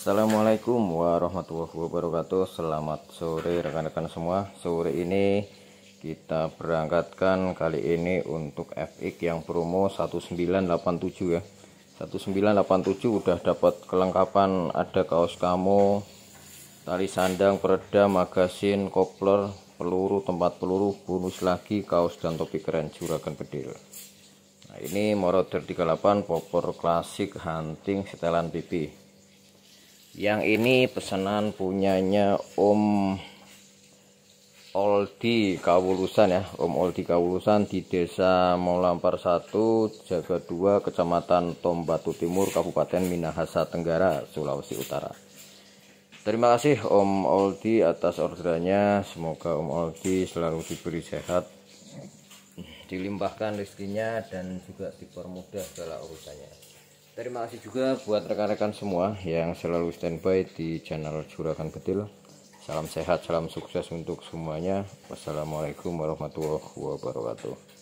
Assalamualaikum warahmatullahi wabarakatuh Selamat sore rekan-rekan semua Sore ini kita berangkatkan kali ini untuk FX yang promo 1987 ya 1987 udah dapat kelengkapan ada kaos kamu tali sandang pereda magasin kopler peluru tempat peluru bonus lagi kaos dan topi keren juragan bedil nah ini Moroder 38 popor klasik hunting setelan pipi yang ini pesanan punyanya Om Oldi Kawulusan ya Om Oldi Kawulusan di desa Maulampar 1 Jaga 2 Kecamatan Tombatu Timur Kabupaten Minahasa Tenggara Sulawesi Utara Terima kasih Om Oldi atas orderannya Semoga Om Oldi selalu diberi sehat Dilimpahkan rezekinya dan juga dipermudah segala urusannya Terima kasih juga buat rekan-rekan semua yang selalu standby di channel Juragan Betil. Salam sehat, salam sukses untuk semuanya. Wassalamualaikum warahmatullahi wabarakatuh.